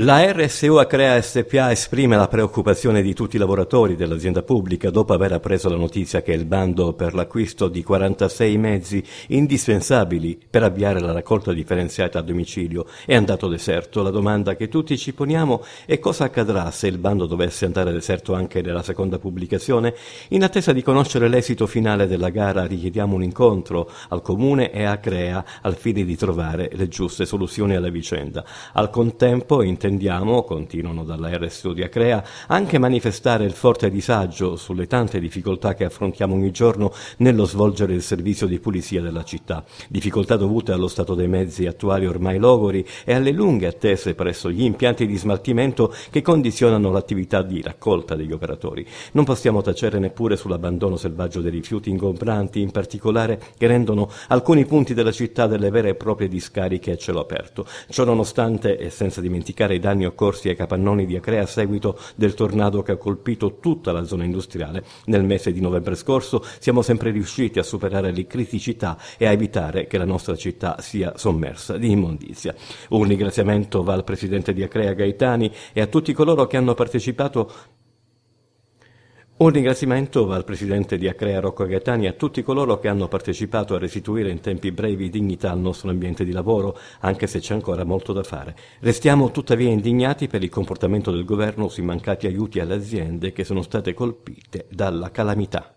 La RSU Acrea SPA esprime la preoccupazione di tutti i lavoratori dell'azienda pubblica dopo aver appreso la notizia che il bando per l'acquisto di 46 mezzi indispensabili per avviare la raccolta differenziata a domicilio è andato deserto. La domanda che tutti ci poniamo è cosa accadrà se il bando dovesse andare deserto anche nella seconda pubblicazione. In attesa di conoscere l'esito finale della gara richiediamo un incontro al comune e a Acrea al fine di trovare le giuste soluzioni alla vicenda. Al contempo, in intendiamo, continuano dalla R Studia Crea, anche manifestare il forte disagio sulle tante difficoltà che affrontiamo ogni giorno nello svolgere il servizio di pulizia della città, difficoltà dovute allo stato dei mezzi attuali ormai logori e alle lunghe attese presso gli impianti di smaltimento che condizionano l'attività di raccolta degli operatori. Non possiamo tacere neppure sull'abbandono selvaggio dei rifiuti ingombranti, in particolare che rendono alcuni punti della città delle vere e proprie discariche a cielo aperto. Ciò nonostante, e senza dimenticare ai danni occorsi ai capannoni di Acrea a seguito del tornado che ha colpito tutta la zona industriale. Nel mese di novembre scorso siamo sempre riusciti a superare le criticità e a evitare che la nostra città sia sommersa di immondizia. Un ringraziamento va al presidente di Acrea Gaetani e a tutti coloro che hanno partecipato un ringraziamento va al presidente di Acrea Rocco Gaetani e a tutti coloro che hanno partecipato a restituire in tempi brevi dignità al nostro ambiente di lavoro, anche se c'è ancora molto da fare. Restiamo tuttavia indignati per il comportamento del governo sui mancati aiuti alle aziende che sono state colpite dalla calamità.